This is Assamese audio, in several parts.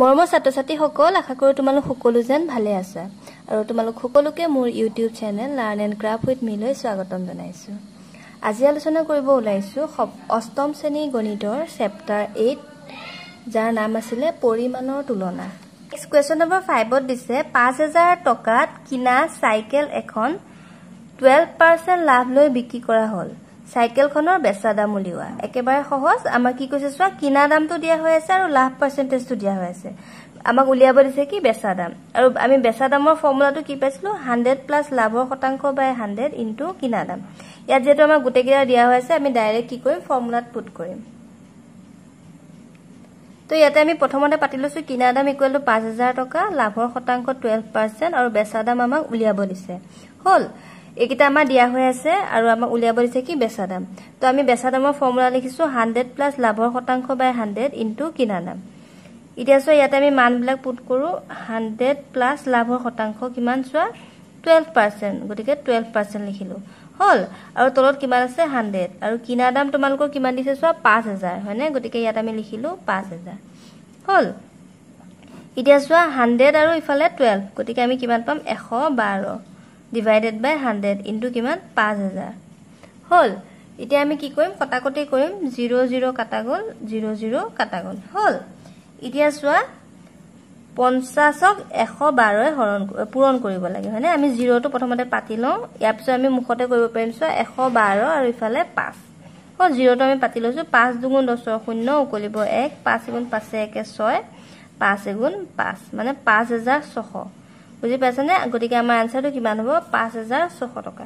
মৰমৰ ছাত্ৰ ছাত্ৰীসকল আশা কৰোঁ তোমালোক সকলো যেন ভালে আছা আৰু তোমালোক সকলোকে মোৰ YouTube channel learn and craft with মিলৈ স্বাগতম জনাইছোঁ আজি আলোচনা কৰিব ওলাইছোঁ অষ্টম শ্ৰেণীৰ গণিতৰ চেপ্টাৰ এইট যাৰ নাম আছিলে পৰিমাণৰ তুলনা নেক্সট কুৱেশ্যন নম্বৰ ফাইভত দিছে পাঁচ হেজাৰ টকাত কিনা চাইকেল এখন টুৱেল্ভ পাৰ্চেণ্ট লাভ লৈ বিক্ৰী কৰা হ'ল চাইকেলখনৰ বেচা দাম উলিওৱা একেবাৰে সহজ আমাক কি কৈছে চোৱা কিনা দামটো দিয়া হৈ আছে আৰু লাভ পাৰ্চেণ্টেজটো দিয়া হৈ আছে আমাক উলিয়াব দিছে কি বেচা দাম আৰু আমি বেচা দামৰ ফৰ্মুলাটো কি পাইছিলো হাণ্ড্ৰেড প্লাছ লাভৰ শতাংশ বাই হাণ্ড্ৰেড ইনটু কিনা দাম ইয়াত যিহেতু আমাক গোটেইকেইটা দিয়া হৈ আছে আমি ডাইৰেক্ট কি কৰিম ফৰ্মুলাত পুট কৰিম তো ইয়াতে আমি প্ৰথমতে পাতি লৈছো কিনা দাম ইকুৱেল টু পাঁচ হাজাৰ টকা লাভৰ শতাংশ টুৱেল্ভ পাৰ্চেণ্ট আৰু বেচা দাম আমাক উলিয়াব দিছে হ'ল এইকেইটা আমাৰ দিয়া হৈ আছে আৰু আমাৰ উলিয়াব দিছে কি বেচা দাম তো আমি বেচা দামৰ ফৰ্মুলা লিখিছোঁ হাণ্ড্ৰেড প্লাছ লাভৰ শতাংশ বাই হাণ্ড্ৰেড ইনটু কিনা দাম এতিয়া চোৱা ইয়াতে আমি মানবিলাক পুট কৰোঁ হাণ্ড্ৰেড প্লাছ লাভৰ শতাংশ কিমান চোৱা টুৱেল্ভ পাৰ্চেণ্ট গতিকে টুৱেল্ভ পাৰ্চেণ্ট লিখিলোঁ হ'ল আৰু তলত কিমান আছে হাণ্ড্ৰেড আৰু কিনা দাম তোমালোকৰ কিমান দিছে চোৱা পাঁচ হেজাৰ হয়নে গতিকে ইয়াত আমি লিখিলোঁ পাঁচ হেজাৰ হ'ল এতিয়া চোৱা হাণ্ড্ৰেড আৰু ইফালে টুৱেল্ভ গতিকে আমি কিমান পাম এশ বাৰ ডিভাইডেড বাই হাণ্ড্ৰেড ইনটো কিমান পাঁচ হাজাৰ হ'ল এতিয়া আমি কি কৰিম কটাকটি কৰিম জিৰ' জিৰ' কাটা গ'ল জিৰ' জিৰ' কাটা গ'ল হ'ল এতিয়া চোৱা পঞ্চাছক এশ বাৰই হৰণ পূৰণ কৰিব লাগে হয়নে আমি জিৰ'টো প্ৰথমতে পাতি লওঁ ইয়াৰ পিছত আমি মুখতে কৰিব পাৰিম চোৱা এশ বাৰ আৰু ইফালে পাঁচ হ'ল জিৰ'টো আমি পাতি লৈছোঁ পাঁচ দুগুণ দহৰ শূন্য উকলিব এক পাঁচ এগুণ পাঁচে একে ছয় পাঁচ এগুণ পাঁচ মানে পাঁচ হাজাৰ ছশ বুজি পাইছেনে গতিকে আমাৰ আনচাৰটো কিমান হ'ব পাঁচ টকা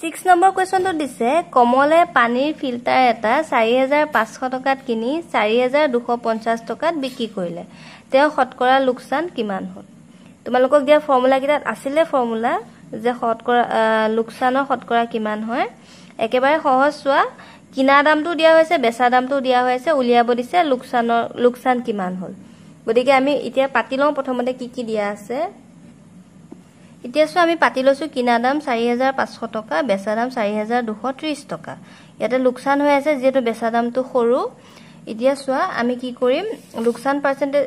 ছিক্স নম্বৰ কুৱেশ্যনটো দিছে কমলে পানীৰ ফিল্টাৰ এটা চাৰি টকাত কিনি চাৰি টকাত বিক্ৰী কৰিলে তেওঁ শতকৰা লোকচান কিমান হ'ল তোমালোকক দিয়া ফৰ্মুলাকেইটাত আছিলে ফৰ্মুলা যে শতকৰা লোকচানৰ শতকৰা কিমান হয় একেবাৰে সহজ চোৱা কিনা দামটো দিয়া হৈছে বেচা দামটো দিয়া হৈছে উলিয়াব দিছে লোকচানৰ লোকচান কিমান হ'ল গতিকে আমি এতিয়া পাতি লওঁ প্ৰথমতে কি কি দিয়া আছে এতিয়া চোৱা আমি পাতি লৈছোঁ কিনা দাম চাৰি হেজাৰ পাঁচশ টকা বেচা দাম চাৰি হাজাৰ দুশ ত্ৰিছ টকা ইয়াতে লোকচান হৈ আছে যিহেতু বেচা দামটো সৰু এতিয়া চোৱা আমি কি কৰিম লোকচান পাৰ্চেণ্টেজ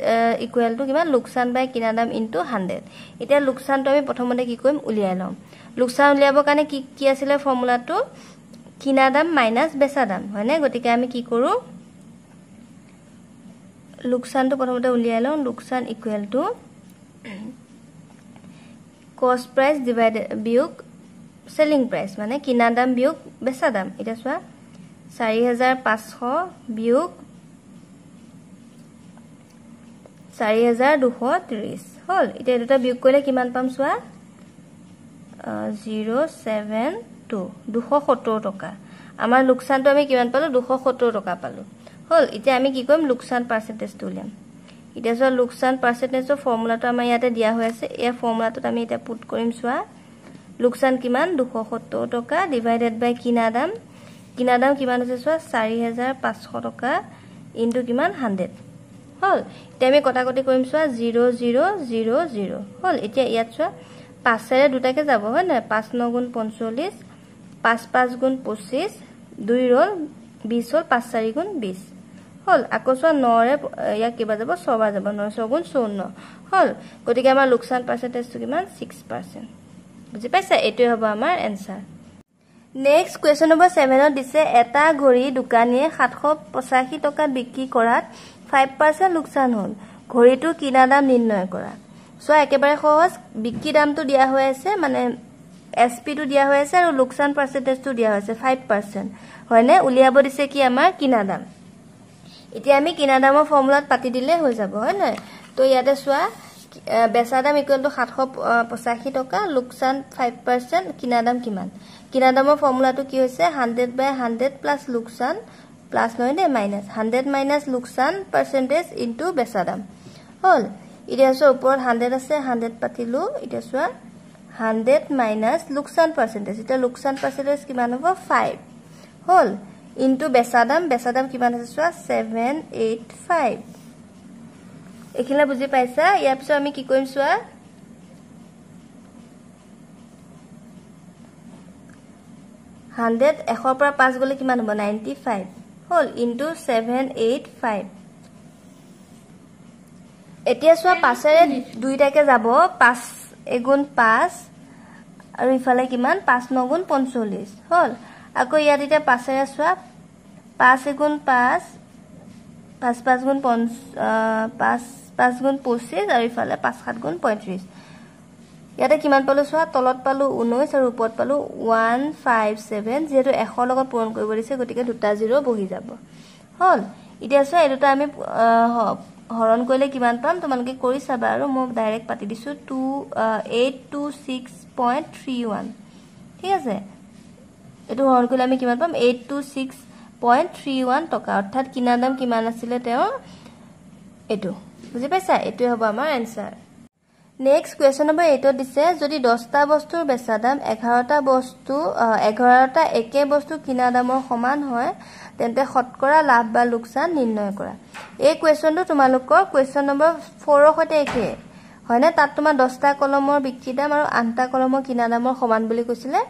ইকুৱেলটো কিমান লোকচান বাই কিনা দাম ইনটু হাণ্ড্ৰেড এতিয়া লোকচানটো আমি প্ৰথমতে কি কৰিম উলিয়াই ল'ম লোকচান উলিয়াবৰ কাৰণে কি কি আছিলে ফৰ্মুলাটো কিনা দাম মাইনাছ বেচা দাম হয়নে গতিকে আমি কি কৰোঁ লোকচানটো প্ৰথমতে উলিয়াই লওঁ লোকচান ইকুৱেল টু কষ্ট প্ৰাইচ ডিভাইডে বিয়োগ চেলিং প্ৰাইচ মানে কিনা দাম বিয়োগ বেচা দাম এতিয়া চোৱা চাৰি হেজাৰ পাঁচশ বিয়োগ চাৰি হেজাৰ দুশ ত্ৰিছ হ'ল এতিয়া দুটা বিয়োগ কৰিলে কিমান পাম চোৱা জিৰ' চেভেন টু দুশ সত্তৰ টকা আমাৰ লোকচানটো আমি কিমান পালোঁ দুশ সত্তৰ টকা পালোঁ হল এতিয়া আমি কি কৰিম লোকচান পাৰ্চেণ্টেজটো উলিয়াম এতিয়া চোৱা লোকচান পাৰ্চেণ্টেজৰ ফৰ্মুলাটো আমাৰ ইয়াতে দিয়া হৈ আছে ইয়াৰ ফৰ্মুলাটোত আমি এতিয়া পুট কৰিম চোৱা লোকচান কিমান দুশ সত্তৰ টকা ডিভাইডেড বাই কিনা দাম কিনা দাম কিমান হৈছে চোৱা চাৰি হেজাৰ পাঁচশ টকা ইনটো কিমান হাণ্ড্ৰেড হ'ল এতিয়া আমি কটাকটি কৰিম চোৱা জিৰ' জিৰ' জিৰ' জিৰ' হ'ল এতিয়া ইয়াত চোৱা পাঁচেৰে দুটাকে যাব হয় নহয় পাঁচ ন গুণ পঞ্চল্লিছ পাঁচ পাঁচ গুণ পঁচিছ দুই ৰ'ল বিছ হ'ল পাঁচ চাৰি গুণ বিছ হল আকৌ চোৱা নৰে ইয়াক কিবা যাব ছ বাৰ যাব ন ছ গুণ চৌন্ন হল গতিকে আমাৰ লোকচান পাৰ্চেণ্টেজটো কিমান ছিক্স পাৰ্চেণ্ট বুজি পাইছা এইটোৱে হ'ব আমাৰ এনচাৰ নেক্সট কুৱেশ্যন নম্বৰ ছেভেনত দিছে এটা ঘড়ী দোকানীয়ে সাতশ পঁচাশী টকাত বিক্ৰী কৰাত ফাইভ পাৰ্চেণ্ট লোকচান হ'ল ঘড়ীটো কিনা দাম নিৰ্ণয় কৰা চোৱা একেবাৰে সহজ বিক্ৰী দামটো দিয়া হৈ আছে মানে এছ পিটো দিয়া হৈ আছে আৰু লোকচান পাৰ্চেণ্টেজটো দিয়া হৈ আছে ফাইভ পাৰ্চেণ্ট হয়নে উলিয়াব দিছে কি আমাৰ কিনা দাম এতিয়া আমি কিনা দামৰ ফৰ্মুলাত পাতি দিলেই হৈ যাব হয় নহয় তো ইয়াতে চোৱা বেচা দাম ইকুৱেলটো সাতশ পঁচাশী টকা লোকচান ফাইভ পাৰ্চেণ্ট কিনা দাম কিমান কিনা দামৰ ফৰ্মুলাটো কি হৈছে হাণ্ড্ৰেড বাই হাণ্ড্ৰেড প্লাছ লোকচান প্লাছ নহয় দেই মাইনাছ হাণ্ড্ৰেড মাইনাছ লোকচান পাৰ্চেণ্টেজ ইনটু বেচা দাম হ'ল এতিয়া চোৱা ওপৰত হাণ্ড্ৰেড আছে হাণ্ড্ৰেড পাতিলোঁ এতিয়া চোৱা হাণ্ড্ৰেড মাইনাছ লোকচান পাৰ্চেণ্টেজ এতিয়া লোকচান পাৰ্চেণ্টেজ কিমান হ'ব ফাইভ হ'ল ইনটু বেচা দাম বেচা দাম কিমান আছে চোৱা ছেভেন এইট ফাইভ এইখিনি বুজি পাইছা ইয়াৰ পিছত আমি কি কৰিম চোৱা হাণ্ড্ৰেড এশৰ পৰা পাঁচ গ'লে কিমান হ'ব নাইণ্টি ফাইভ হ'ল ইনটু ছেভেন এইট ফাইভ এতিয়া চোৱা পাঁচেৰে দুইটাকে যাব পাঁচ এগুণ পাঁচ আৰু ইফালে কিমান পাঁচ নগুণ পঞ্চল্লিছ হ'ল আকৌ ইয়াত এতিয়া পাঁচেৰে চোৱা পাঁচ এগুণ পাঁচ পাঁচ পাঁচ গুণ পঞ্চ পাঁচ পাঁচ গুণ পঁচিছ আৰু ইফালে পাঁচ সাত গুণ পঁয়ত্ৰিছ ইয়াতে কিমান পালোঁ চোৱা তলত পালোঁ ঊনৈছ আৰু ওপৰত পালোঁ ওৱান ফাইভ ছেভেন যিহেতু এশৰ লগত পূৰণ কৰিব দিছে গতিকে দুটা জিৰ' বহি যাব হ'ল এতিয়া চোৱা এই দুটা আমি হৰণ কৰিলে কিমান পাম তোমালোকে কৰি চাবা আৰু মই ডাইৰেক্ট পাতি দিছোঁ two eight two six point three one ঠিক আছে এইটো হৰণ কৰিলে আমি কিমান পাম eight two six point three one টকা অৰ্থাৎ কিনা দাম কিমান আছিলে তেওঁৰ এইটো বুজি পাইছা এইটোৱে হ'ব আমাৰ এনচাৰ নেক্সট কুৱেশ্যন নম্বৰ এইটত দিছে যদি দহটা বস্তুৰ বেচা দাম এঘাৰটা বস্তু এঘাৰটা একে বস্তু কিনা দামৰ সমান হয় তেন্তে শতকৰা লাভ বা লোকচান নিৰ্ণয় কৰা এই কুৱেশ্যনটো তোমালোকৰ কুৱেশ্যন নম্বৰ ফ'ৰৰ সৈতে একেই হয়নে তাত তোমাৰ দহটা কলমৰ বিক্ৰী দাম আৰু আঠটা কলমৰ কিনা দামৰ সমান বুলি কৈছিলে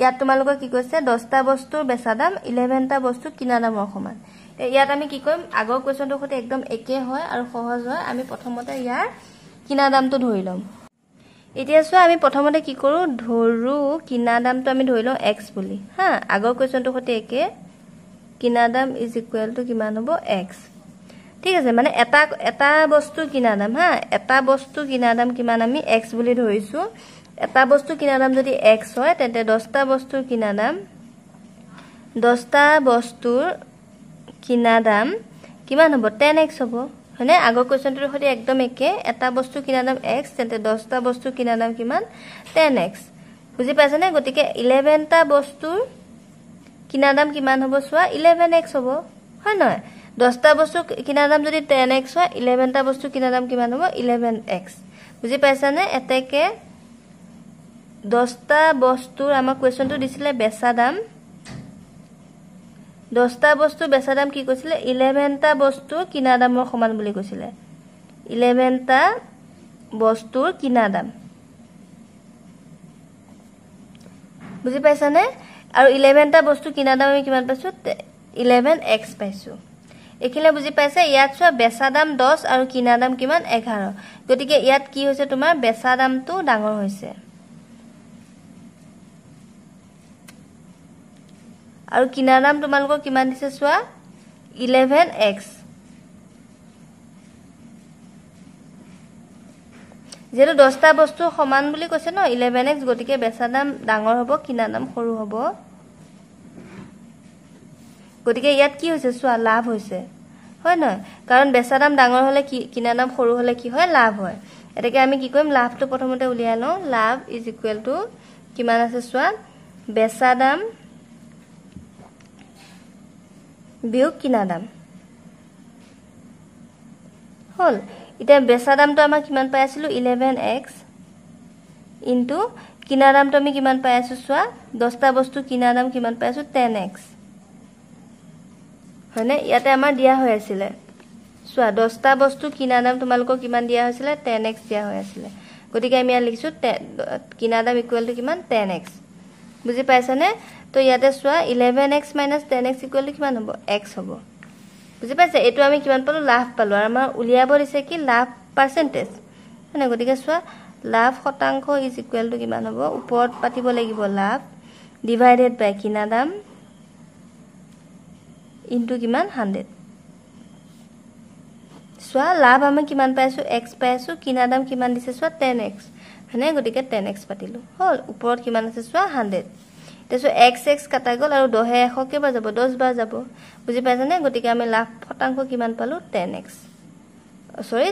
ইয়াত তোমালোকে কি কৈছে দহটা বস্তুৰ বেচা দাম ইলেভেনটা বস্তু কিনা দামৰ সমান ইয়াত আমি কি কৰিম আগৰ কুৱেশ্যনটোৰ সৈতে একদম একে হয় আৰু সহজ হয় আমি প্ৰথমতে ইয়াৰ কিনা দামটো ধৰি ল'ম এতিয়া চোৱা আমি প্ৰথমতে কি কৰোঁ ধৰো কিনা দামটো আমি ধৰি লওঁ এক্স বুলি হা আগৰ কুৱেশ্যনটোৰ সৈতে একে কিনা দাম ইজ ইকুৱেলটো কিমান হ'ব এক্স ঠিক আছে মানে এটা এটা বস্তু কিনা দাম হা এটা বস্তু কিনা দাম কিমান আমি এক্স বুলি ধৰিছোঁ এটা বস্তু কিনা দাম যদি এক্স হয় তেন্তে দহটা বস্তুৰ কিনা দাম দহটা বস্তুৰ কিনা দাম কিমান হ'ব টেন এক্স হ'ব হয়নে আগৰ কুৱেশ্যনটোৰ সৈতে একদম একে এটা বস্তু কিনা দাম এক্স তেন্তে দহটা বস্তু কিনা দাম কিমান টেন এক্স বুজি পাইছেনে গতিকে ইলেভেনটা বস্তুৰ কিনা দাম কিমান হ'ব চোৱা ইলেভেন এক্স হ'ব হয় নহয় দহটা বস্তু কিনা দাম যদি টেন এক্স হয় ইলেভেনটা বস্তু কিনা দাম কিমান হ'ব ইলেভেন এক্স বুজি পাইছানে এতেকে দহটা বস্তুৰ আমাক কুৱেশ্যনটো দিছিলে বেচা দাম দহটা বস্তু বেচা দাম কি কৈছিলে ইলেভেনটা বস্তু কিনা দামৰ সমান বুলি কৈছিলে ইলেভেনটা বস্তুৰ কিনা দাম বুজি পাইছানে আৰু ইলেভেনটা বস্তু কিনা দাম আমি কিমান পাইছোঁ ইলেভেন এক্স পাইছোঁ এইখিনি বুজি পাইছে ইয়াত চোৱা বেচা দাম দহ আৰু কিনা দাম কিমান এঘাৰ গতিকে ইয়াত কি হৈছে তোমাৰ বেচা দামটো ডাঙৰ হৈছে আৰু কিনা দাম তোমালোকৰ কিমান দিছে চোৱা ইলেভেন এক্স যিহেতু দহটা বস্তু সমান বুলি কৈছে ন ইলেভেন এক্স গতিকে বেচা দাম ডাঙৰ হ'ব কিনা দাম সৰু হ'ব গতিকে ইয়াত কি হৈছে চোৱা লাভ হৈছে হয় নহয় কাৰণ বেচা দাম ডাঙৰ হ'লে কিনা দাম সৰু হ'লে কি হয় লাভ হয় এতিয়া আমি কি কৰিম লাভটো প্ৰথমতে উলিয়াই লওঁ লাভ ইজ ইকুৱেল টু কিমান আছে চোৱা বেচা দাম বিয়োগ কিনা দাম হ'ল এতিয়া বেচা দামটো আমাৰ কিমান পাই আছিলোঁ ইলেভেন এক্স ইনটু কিনা দামটো আমি কিমান পাই আছোঁ চোৱা দহটা বস্তু কিনা দাম কিমান পাই আছোঁ টেন এক্স হয়নে ইয়াতে আমাৰ দিয়া হৈ আছিলে চোৱা দহটা বস্তু কিনা দাম তোমালোকক কিমান দিয়া হৈছিলে টেন এক্স দিয়া হৈ আছিলে গতিকে আমি ইয়াত লিখিছোঁ কিনা দাম ইকুৱেল টু কিমান টেন এক্স বুজি পাইছানে তো ইয়াতে চোৱা eleven X minus ten X equal কিমান হ'ব এক্স হ'ব বুজি পাইছে এইটো আমি কিমান পালোঁ লাভ পালোঁ আৰু আমাৰ উলিয়াব দিছে কি লাভ পাৰ্চেণ্টেজ হয়নে গতিকে চোৱা লাভ শতাংশ ইজ ইকুৱেলটো কিমান হ'ব ওপৰত পাতিব লাগিব লাভ ডিভাইডেড বাই কিনা দাম ইনটু কিমান হাণ্ড্ৰেড চোৱা লাভ আমি কিমান পাইছোঁ এক্স পাইছোঁ কিনা দাম কিমান দিছে চোৱা টেন এক্স হয়নে গতিকে টেন এক্স পাতিলোঁ হ'ল ওপৰত কিমান আছে চোৱা হাণ্ড্ৰেড তাৰপিছত এক্স এক্স কাটা গ'ল আৰু দহে এশ কেইবাৰ যাব দহবাৰ যাব বুজি পাইছেনে গতিকে আমি লাভ শতাংশ কিমান পালোঁ ten X sorry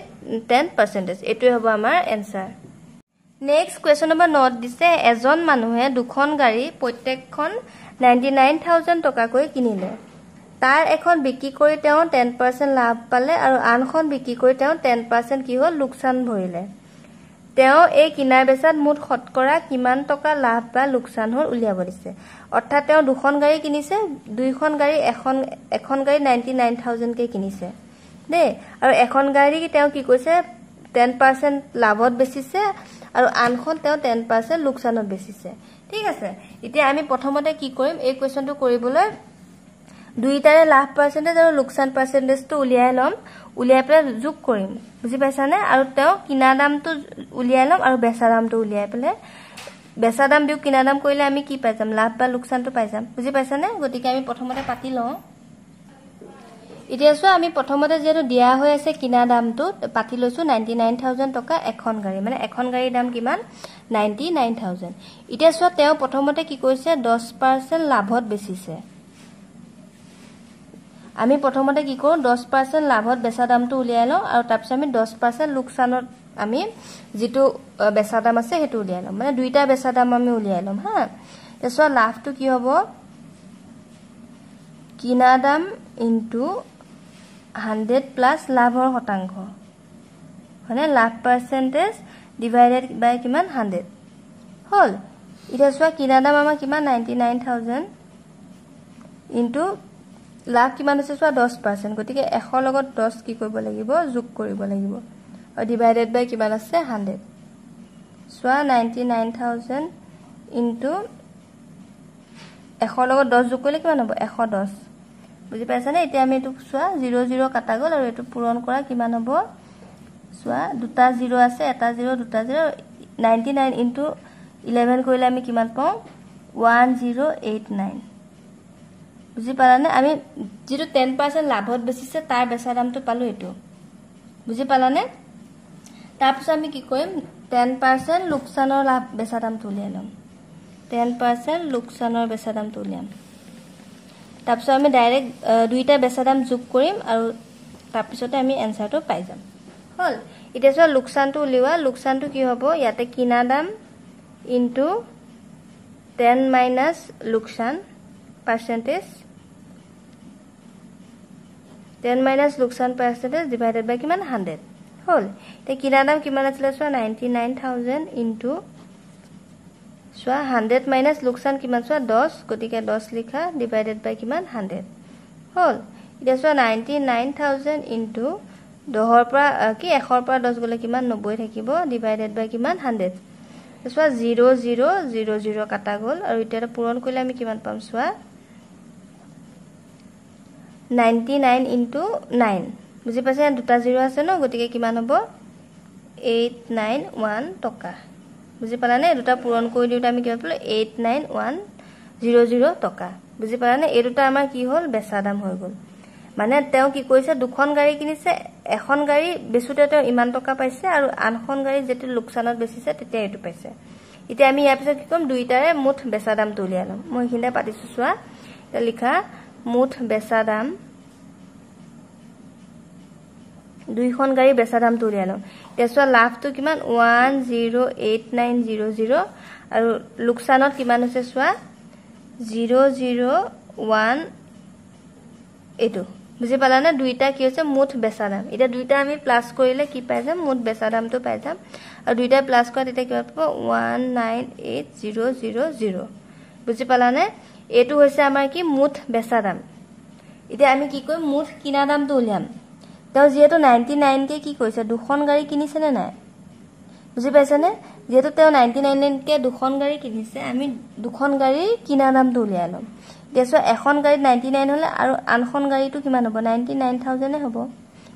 ten percentage এইটোৱে হ'ব আমাৰ এনচাৰ নেক্সট কুৱেশ্যন নম্বৰ নট দিছে এজন মানুহে দুখন গাড়ী প্ৰত্যেকখন নাইণ্টি নাইন থাউজেণ্ড টকাকৈ কিনিলে তাৰ এখন বিক্ৰী কৰি তেওঁ টেন পাৰ্চেণ্ট লাভ পালে আৰু আনখন বিক্ৰী কৰি তেওঁ টেন পাৰ্চেণ্ট কি হ'ল লোকচান ভৰিলে তেওঁ এই কিনা বেচাত মুঠ শতকৰা কিমান টকা লাভ বা লোকচান হ'ল উলিয়াব দিছে অৰ্থাৎ তেওঁ দুখন গাড়ী কিনিছে দুইখন গাড়ী এখন এখন গাড়ী নাইণ্টি নাইন থাউজেণ্ডকে কিনিছে দেই আৰু এখন গাড়ী তেওঁ কি কৈছে টেন পাৰ্চেণ্ট লাভত বেচিছে আৰু আনখন তেওঁ টেন পাৰ্চেণ্ট লোকচানত বেচিছে ঠিক আছে এতিয়া আমি প্ৰথমতে কি কৰিম এই কুৱেশ্যনটো কৰিবলৈ দুইটাৰে লাভ পাৰ্চেণ্টেজ আৰু লোকচান পাৰ্চেণ্টেজটো উলিয়াই ল'ম উলিয়াই পেলাই যোগ কৰিম বুজি পাইছানে আৰু তেওঁ কিনা দামটো উলিয়াই ল'ম আৰু বেচা দামটো উলিয়াই পেলাই বেচা দাম দিওঁ কিনা দাম কৰিলে আমি কি পাই যাম লাভ বা লোকচানটো পাই যাম বুজি পাইছানে গতিকে আমি প্ৰথমতে পাতি লওঁ এতিয়া চোৱা আমি প্ৰথমতে যিহেতু দিয়া হৈ আছে কিনা দামটো পাতি লৈছোঁ নাইণ্টি নাইন থাউজেণ্ড টকা এখন গাড়ী মানে এখন গাড়ীৰ দাম কিমান নাইণ্টি নাইন থাউজেণ্ড এতিয়া চোৱা তেওঁ প্ৰথমতে কি কৈছে দহ পাৰ্চেণ্ট লাভত বেচিছে আমি প্ৰথমতে কি কৰোঁ দহ পাৰ্চেণ্ট লাভত বেচা দামটো উলিয়াই লওঁ আৰু তাৰপিছত আমি দহ পাৰ্চেণ্ট লোকচানত আমি যিটো বেচা দাম আছে সেইটো উলিয়াই ল'ম মানে দুইটা বেচা দাম আমি উলিয়াই ল'ম হা তাৰপিছত লাভটো কি হ'ব কিনা দাম ইণ্টু হাণ্ড্ৰেড প্লাছ লাভৰ শতাংশ হয়নে লাভ পাৰ্চেণ্টেজ ডিভাইডেড বাই কিমান হাণ্ড্ৰেড হ'ল এতিয়া চোৱা কিনা দাম আমাৰ কিমান নাইণ্টি নাইন থাউজেণ্ড ইনটু লাভ কিমান আছে চোৱা দহ পাৰ্চেণ্ট গতিকে এশ লগত দহ কি কৰিব লাগিব যোগ কৰিব লাগিব আৰু ডিভাইডেড বাই কিমান আছে হাণ্ড্ৰেড চোৱা নাইণ্টি নাইন থাউজেণ্ড ইনটু এশ লগত দহ যোগ কৰিলে কিমান হ'ব এশ দহ বুজি পাইছানে এতিয়া আমি এইটো চোৱা জিৰ' জিৰ' কাটা গ'ল আৰু এইটো পূৰণ কৰা কিমান হ'ব চোৱা দুটা জিৰ' আছে এটা জিৰ' দুটা zero' ninety nine into eleven কৰিলে আমি কিমান পাওঁ ওৱান জিৰ' এইট নাইন বুজি পালানে আমি যিটো টেন পাৰ্চেণ্ট লাভত বেচিছে তাৰ বেচা দামটো পালোঁ এইটো বুজি পালানে তাৰপিছত আমি কি কৰিম টেন পাৰ্চেণ্ট লোকচানৰ লাভ বেচা দামটো উলিয়াই ল'ম টেন পাৰ্চেণ্ট লোকচানৰ বেচা দামটো উলিয়াম তাৰপিছত আমি ডাইৰেক্ট দুইটা বেচা দাম যোগ কৰিম আৰু তাৰপিছতে আমি এনচাৰটো পাই যাম হ'ল এতিয়া চোৱা লোকচানটো উলিওৱা লোকচানটো কি হ'ব ইয়াতে কিনা দাম ইনটু টেন মাইনাছ লোকচান পাৰ্চেণ্টেজ টেন মাইনাছ লোকচান পাৰ্চেণ্টেজ ডিভাইডেড বাই কিমান হাণ্ড্ৰেড হ'ল এতিয়া কিনা দাম কিমান আছিলে চোৱা নাইণ্টি নাইন থাউজেণ্ড ইনটু চোৱা হাণ্ড্ৰেড মাইনাছ লোকচান কিমান চোৱা দহ গতিকে দহ লিখা ডিভাইডেড বাই কিমান হাণ্ড্ৰেড হ'ল এতিয়া চোৱা নাইণ্টি নাইন থাউজেণ্ড ইনটু দহৰ পৰা কি এশৰ পৰা দহ গ'লে কিমান নব্বৈ থাকিব ডিভাইডেড বাই কিমান হাণ্ড্ৰেড চোৱা জিৰ' জিৰ' জিৰ' জিৰ' কাটা গ'ল আৰু এতিয়া পূৰণ কৰিলে আমি কিমান পাম চোৱা নাইণ্টি নাইন ইণ্টু নাইন বুজি পাইছে দুটা জিৰ' আছে ন গতিকে কিমান হ'ব এইট নাইন ওৱান টকা বুজি পালানে দুটা পূৰণ কৰি দিওঁতে আমি কিবা পালোঁ eight nine one zero' zero' টকা বুজি পালানে এই দুটা আমাৰ কি হ'ল বেচা দাম হৈ গ'ল মানে তেওঁ কি কৰিছে দুখন গাড়ী কিনিছে এখন গাড়ী বেচোঁতে তেওঁ ইমান টকা পাইছে আৰু আনখন গাড়ী যেতিয়া লোকচানত বেচিছে তেতিয়া এইটো পাইছে এতিয়া আমি ইয়াৰ পিছত কি ক'ম দুইটাৰে মুঠ বেচা দামটো উলিয়াই ল'ম মই এইখিনিতে পাতিছোঁ চোৱা লিখা মুঠ বেচা দাম দুইখন গাড়ী বেচা দামটো উলিয়ালো এতিয়া চোৱা লাভটো কিমান one zero' eight nine zero' zero' আৰু লোকচানত কিমান হৈছে চোৱা জিৰ' জিৰ' ওৱান এইটো বুজি পালা নে দুইটা কি হৈছে মুঠ বেচা দাম এতিয়া দুইটা আমি প্লাছ কৰিলে কি পাই যাম মুঠ বেচা দামটো পাই যাম আৰু দুইটাই প্লাছ কৰা তেতিয়া কিবা পাব one nine eight zero' zero' zero' বুজি পালানে এইটো হৈছে আমাৰ কি মুঠ বেচা দাম এতিয়া আমি কি কৰিম মুঠ কিনা দামটো উলিয়াম তেওঁ যিহেতু নাইণ্টি নাইনকে কি কৰিছে দুখন গাড়ী কিনিছেনে নাই বুজি পাইছেনে যিহেতু তেওঁ নাইণ্টি নাইন নাইনকে দুখন গাড়ী কিনিছে আমি দুখন গাড়ী কিনা দামটো উলিয়াই ল'ম এখন গাড়ীত নাইণ্টি নাইন হ'লে আৰু আনখন গাড়ীটো কিমান হ'ব নাইণ্টি নাইন থাউজেণ্ডে হ'ব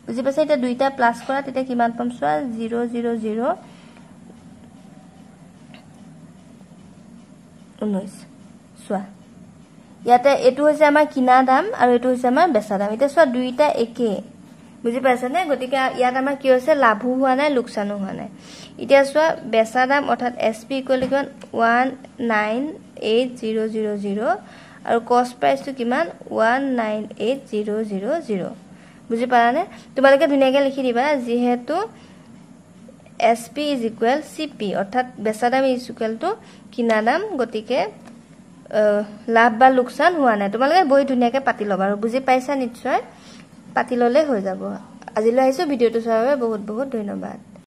বুজি পাইছে এতিয়া দুইটা প্লাছ কৰা তেতিয়া কিমান পাম চোৱা জিৰ' জিৰ' জিৰ' চোৱা ইয়াতে এইটো হৈছে আমাৰ কিনা দাম আৰু এইটো হৈছে আমাৰ বেচা দাম এতিয়া চোৱা দুইটা একেই বুজি পাইছানে গতিকে ইয়াত আমাৰ কি হৈছে লাভো হোৱা নাই লোকচানো হোৱা নাই এতিয়া চোৱা বেচা দাম অৰ্থাৎ এছ পি ইকুৱেল কিমান one nine eight zero' zero' zero' আৰু কষ্ট প্ৰাইচটো কিমান one nine eight zero' zero' zero' বুজি পালানে তোমালোকে ধুনীয়াকৈ লিখি দিবা যিহেতু S P is equal C P অৰ্থাৎ বেচা দাম ইজ ইকুৱেলটো কিনা দাম গতিকে লাভ বা লোকচান হোৱা নাই তোমালোকে বহি ধুনীয়াকৈ পাতি ল'বা আৰু বুজি পাইছা নিশ্চয় পাতি ল'লেই হৈ যাব আজিলৈ আহিছোঁ ভিডিঅ'টো চোৱাৰ বাবে বহুত বহুত ধন্যবাদ